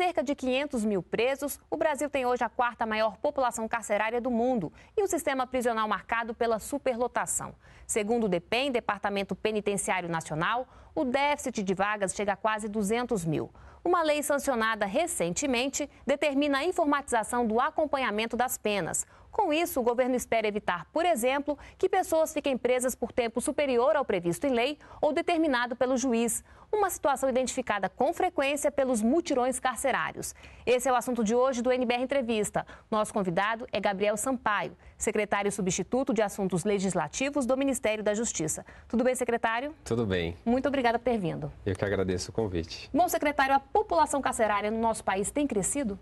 cerca de 500 mil presos, o Brasil tem hoje a quarta maior população carcerária do mundo e um sistema prisional marcado pela superlotação. Segundo o DEPEN, Departamento Penitenciário Nacional, o déficit de vagas chega a quase 200 mil. Uma lei sancionada recentemente determina a informatização do acompanhamento das penas. Com isso, o governo espera evitar, por exemplo, que pessoas fiquem presas por tempo superior ao previsto em lei ou determinado pelo juiz, uma situação identificada com frequência pelos mutirões carcerários. Esse é o assunto de hoje do NBR Entrevista. Nosso convidado é Gabriel Sampaio, secretário substituto de Assuntos Legislativos do Ministério da Justiça. Tudo bem, secretário? Tudo bem. Muito obrigada por ter vindo. Eu que agradeço o convite. Bom, secretário, a população carcerária no nosso país tem crescido?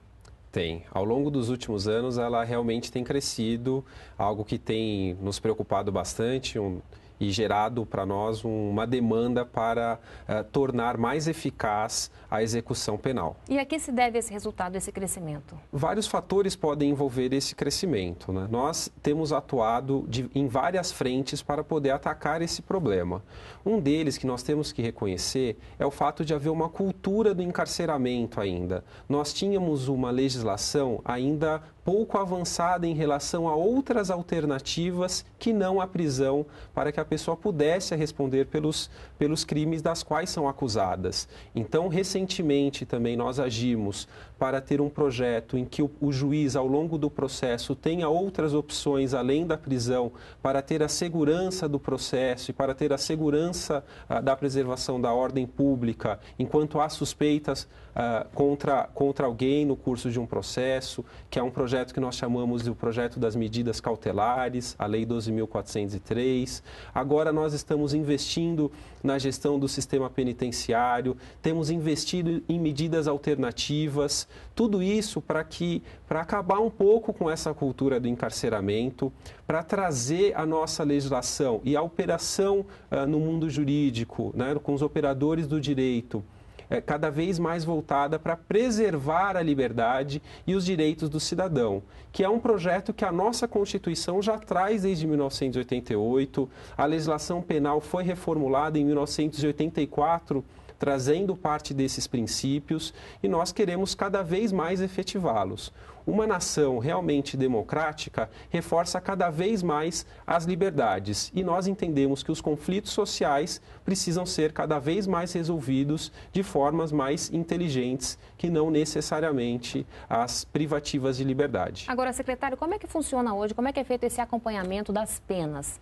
Tem. Ao longo dos últimos anos, ela realmente tem crescido, algo que tem nos preocupado bastante. Um, e gerado para nós uma demanda para uh, tornar mais eficaz a execução penal. E a que se deve esse resultado, esse crescimento? Vários fatores podem envolver esse crescimento. Né? Nós temos atuado de, em várias frentes para poder atacar esse problema. Um deles que nós temos que reconhecer é o fato de haver uma cultura do encarceramento ainda. Nós tínhamos uma legislação ainda pouco avançada em relação a outras alternativas que não a prisão para que a pessoa pudesse responder pelos, pelos crimes das quais são acusadas. Então, recentemente também nós agimos para ter um projeto em que o, o juiz, ao longo do processo, tenha outras opções além da prisão para ter a segurança do processo e para ter a segurança ah, da preservação da ordem pública enquanto há suspeitas ah, contra, contra alguém no curso de um processo, que é um projeto que nós chamamos de o projeto das medidas cautelares, a Lei 12.403. Agora nós estamos investindo na gestão do sistema penitenciário, temos investido em medidas alternativas, tudo isso para que para acabar um pouco com essa cultura do encarceramento, para trazer a nossa legislação e a operação uh, no mundo jurídico, né, com os operadores do direito é, cada vez mais voltada para preservar a liberdade e os direitos do cidadão, que é um projeto que a nossa Constituição já traz desde 1988, a legislação penal foi reformulada em 1984 trazendo parte desses princípios e nós queremos cada vez mais efetivá-los. Uma nação realmente democrática reforça cada vez mais as liberdades e nós entendemos que os conflitos sociais precisam ser cada vez mais resolvidos de formas mais inteligentes que não necessariamente as privativas de liberdade. Agora, secretário, como é que funciona hoje? Como é que é feito esse acompanhamento das penas?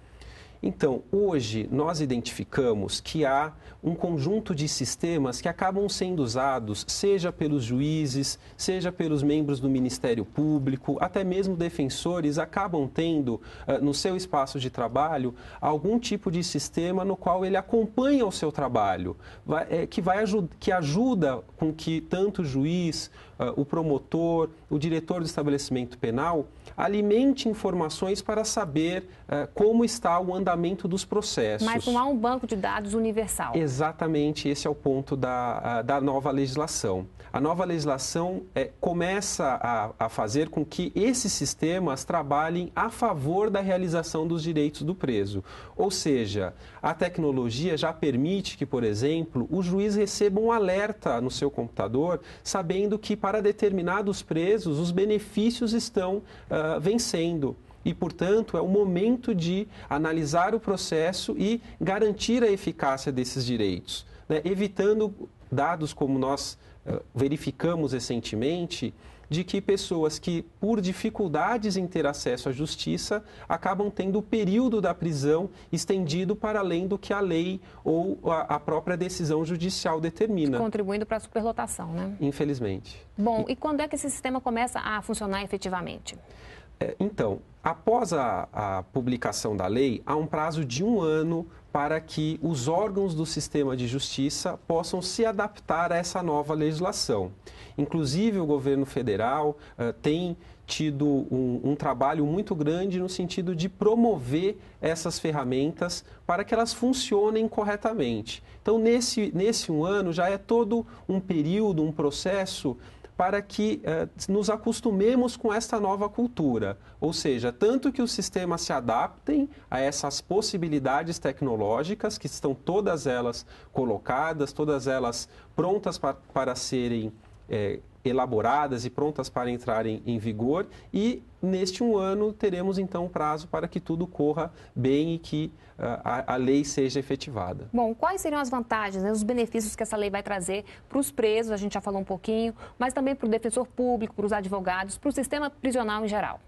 Então, hoje nós identificamos que há um conjunto de sistemas que acabam sendo usados, seja pelos juízes, seja pelos membros do Ministério Público, até mesmo defensores, acabam tendo eh, no seu espaço de trabalho algum tipo de sistema no qual ele acompanha o seu trabalho, eh, que, vai, que ajuda com que tanto o juiz, eh, o promotor, o diretor do estabelecimento penal alimente informações para saber como está o andamento andamento dos processos. Mas não há um banco de dados universal. Exatamente, esse é o ponto da, da nova legislação. A nova legislação é, começa a, a fazer com que esses sistemas trabalhem a favor da realização dos direitos do preso. Ou seja, a tecnologia já permite que, por exemplo, o juiz receba um alerta no seu computador, sabendo que para determinados presos os benefícios estão uh, vencendo e, portanto, é o momento de analisar o processo e garantir a eficácia desses direitos, né? evitando dados como nós uh, verificamos recentemente de que pessoas que, por dificuldades em ter acesso à justiça, acabam tendo o período da prisão estendido para além do que a lei ou a, própria decisão judicial determina. Contribuindo para a superlotação, né? Infelizmente. Bom, e quando é que esse sistema começa a funcionar efetivamente? É, então, após a, a, publicação da lei, há um prazo de um ano para que os órgãos do sistema de justiça possam se adaptar a essa nova legislação. Inclusive, o governo federal uh, tem tido um, um, trabalho muito grande no sentido de promover essas ferramentas para que elas funcionem corretamente. Então, nesse, nesse um ano já é todo um período, um processo para que eh, nos acostumemos com esta nova cultura, ou seja, tanto que os sistemas se adaptem a essas possibilidades tecnológicas, que estão todas elas colocadas, todas elas prontas para, para serem eh, elaboradas e prontas para entrarem em vigor e neste um ano teremos então o um prazo para que tudo corra bem e que uh, a, a, lei seja efetivada. Bom, quais seriam as vantagens, né, os benefícios que essa lei vai trazer para os presos, a gente já falou um pouquinho, mas também para o defensor público, para os advogados, para o sistema prisional em geral?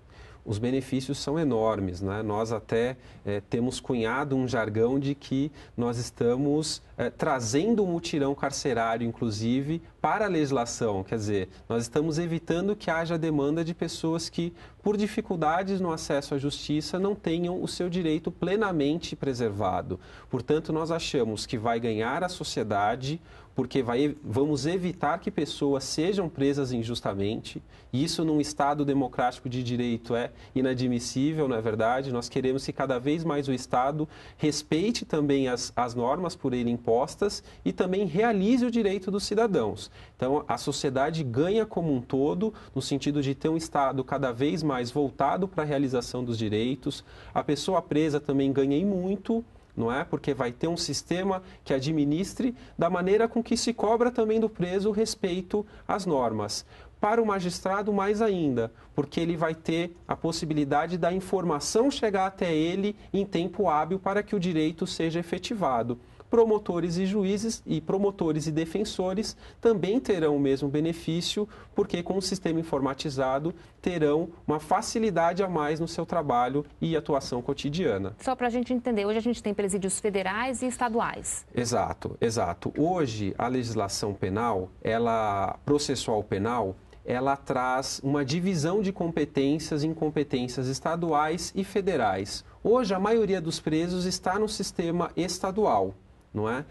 os benefícios são enormes. Né? Nós até eh, temos cunhado um jargão de que nós estamos eh, trazendo o um mutirão carcerário, inclusive, para a legislação. Quer dizer, nós estamos evitando que haja demanda de pessoas que, por dificuldades no acesso à justiça, não tenham o seu direito plenamente preservado. Portanto, nós achamos que vai ganhar a sociedade porque vai, vamos evitar que pessoas sejam presas injustamente. isso, num Estado democrático de direito, é inadmissível, na é verdade. Nós queremos que cada vez mais o Estado respeite também as, as normas por ele impostas e também realize o direito dos cidadãos. Então, a sociedade ganha como um todo, no sentido de ter um Estado cada vez mais voltado para a realização dos direitos. A pessoa presa também ganha em muito, não é? Porque vai ter um sistema que administre da maneira com que se cobra também do preso o respeito às normas. Para o magistrado, mais ainda, porque ele vai ter a possibilidade da informação chegar até ele em tempo hábil para que o direito seja efetivado promotores e juízes e promotores e defensores também terão o mesmo benefício, porque com o sistema informatizado terão uma facilidade a mais no seu trabalho e atuação cotidiana. Só para a gente entender, hoje a gente tem presídios federais e estaduais. Exato, exato. Hoje a legislação penal, ela processual penal, ela traz uma divisão de competências em competências estaduais e federais. Hoje, a maioria dos presos está no sistema estadual não é? Uh,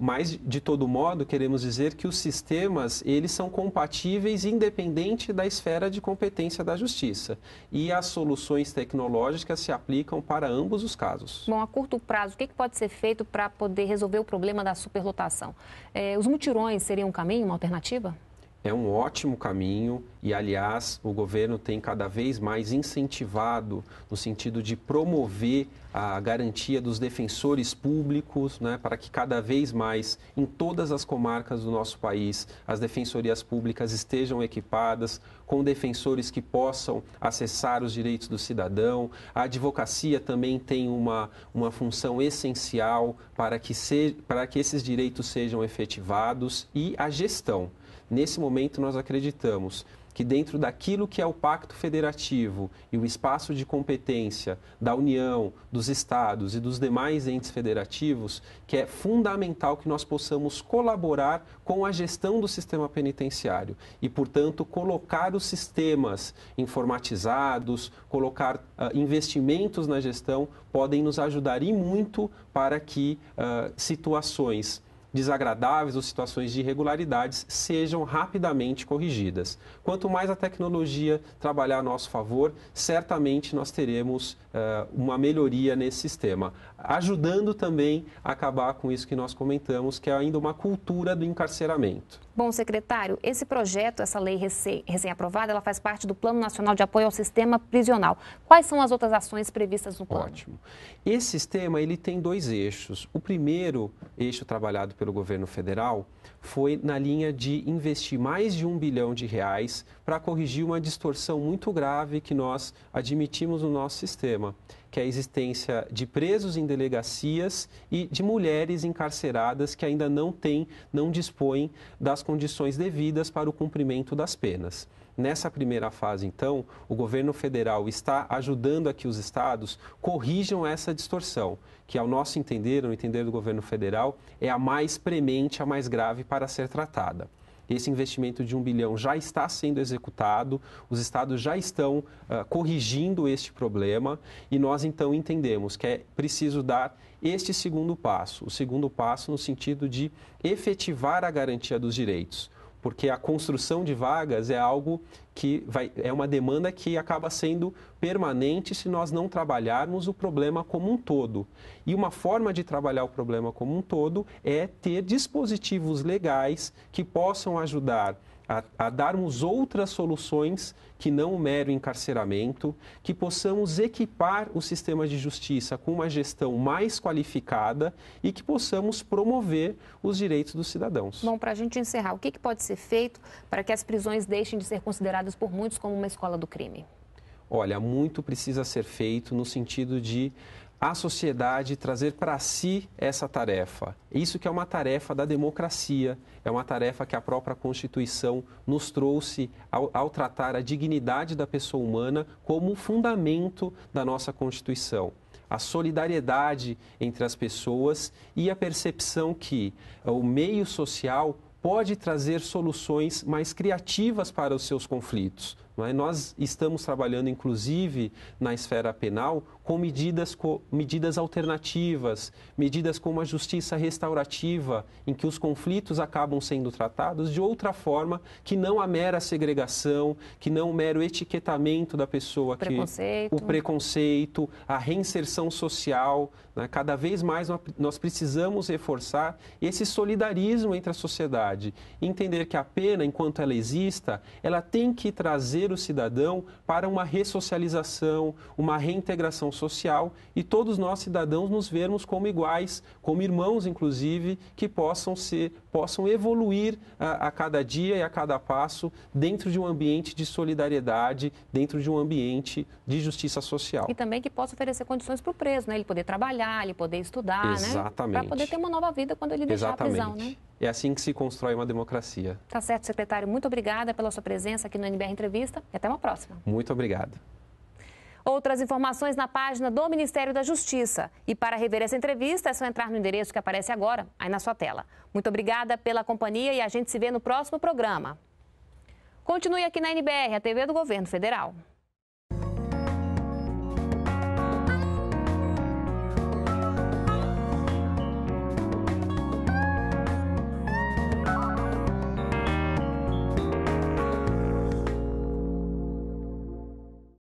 mas, de todo modo, queremos dizer que os sistemas, eles são compatíveis independente da esfera de competência da justiça. E as soluções tecnológicas se aplicam para ambos os casos. Bom, a curto prazo, o que, pode ser feito para poder resolver o problema da superlotação? Eh, os mutirões seriam um caminho, uma alternativa? é um ótimo caminho e, aliás, o governo tem cada vez mais incentivado no sentido de promover a garantia dos defensores públicos, né, para que cada vez mais, em todas as comarcas do nosso país, as defensorias públicas estejam equipadas com defensores que possam acessar os direitos do cidadão. A advocacia também tem uma, uma função essencial para que, se, para que esses direitos sejam efetivados e a gestão. Nesse momento, nós acreditamos que dentro daquilo que é o pacto federativo e o espaço de competência da União, dos estados e dos demais entes federativos, que é fundamental que nós possamos colaborar com a gestão do sistema penitenciário e, portanto, colocar os sistemas informatizados, colocar uh, investimentos na gestão podem nos ajudar e muito para que uh, situações desagradáveis ou situações de irregularidades sejam rapidamente corrigidas. Quanto mais a tecnologia trabalhar a nosso favor, certamente nós teremos uh, uma melhoria nesse sistema, ajudando também a acabar com isso que nós comentamos, que é ainda uma cultura do encarceramento. Bom, secretário, esse projeto, essa lei recém-aprovada, ela faz parte do Plano Nacional de Apoio ao Sistema Prisional. Quais são as outras ações previstas no plano? Ótimo. Esse sistema, ele tem dois eixos. O primeiro eixo trabalhado pelo governo federal foi na linha de investir mais de um bilhão de reais para corrigir uma distorção muito grave que nós admitimos no nosso sistema que é a existência de presos em delegacias e de mulheres encarceradas que ainda não têm, não dispõem das condições devidas para o cumprimento das penas. Nessa primeira fase, então, o governo federal está ajudando a que os estados corrijam essa distorção, que, ao nosso entender, no entender do governo federal, é a mais premente, a mais grave para ser tratada. Esse investimento de um bilhão já está sendo executado, os estados já estão uh, corrigindo este problema e nós então entendemos que é preciso dar este segundo passo, o segundo passo no sentido de efetivar a garantia dos direitos porque a construção de vagas é algo que vai, é uma demanda que acaba sendo permanente se nós não trabalharmos o problema como um todo. E uma forma de trabalhar o problema como um todo é ter dispositivos legais que possam ajudar a, a, darmos outras soluções que não o mero encarceramento, que possamos equipar o sistema de justiça com uma gestão mais qualificada e que possamos promover os direitos dos cidadãos. Bom, para a gente encerrar, o que, que pode ser feito para que as prisões deixem de ser consideradas por muitos como uma escola do crime? Olha, muito precisa ser feito no sentido de a sociedade trazer para si essa tarefa. Isso que é uma tarefa da democracia, é uma tarefa que a própria Constituição nos trouxe ao, ao tratar a dignidade da pessoa humana como fundamento da nossa Constituição a solidariedade entre as pessoas e a percepção que eh, o meio social pode trazer soluções mais criativas para os seus conflitos, né? Nós estamos trabalhando, inclusive, na esfera penal, com medidas, com medidas alternativas, medidas como a justiça restaurativa, em que os conflitos acabam sendo tratados de outra forma que não a mera segregação, que não o mero etiquetamento da pessoa. Preconceito. Que, o preconceito, a reinserção social. Né? Cada vez mais nós precisamos reforçar esse solidarismo entre a sociedade. Entender que a pena, enquanto ela exista, ela tem que trazer trazer o cidadão para uma ressocialização, uma reintegração social e todos nós cidadãos nos vermos como iguais, como irmãos inclusive, que possam ser, possam evoluir a, a cada dia e a cada passo dentro de um ambiente de solidariedade, dentro de um ambiente de justiça social. E também que possa oferecer condições para o preso, né? Ele poder trabalhar, ele poder estudar, né? Exatamente. né? Para poder ter uma nova vida quando ele deixar Exatamente. a prisão, né? É assim que se constrói uma democracia. Tá certo, secretário. Muito obrigada pela sua presença aqui no NBR Entrevista e até uma próxima. Muito obrigado. Outras informações na página do Ministério da Justiça. E para rever essa entrevista, é só entrar no endereço que aparece agora, aí na sua tela. Muito obrigada pela companhia e a gente se vê no próximo programa. Continue aqui na NBR, a TV do Governo Federal.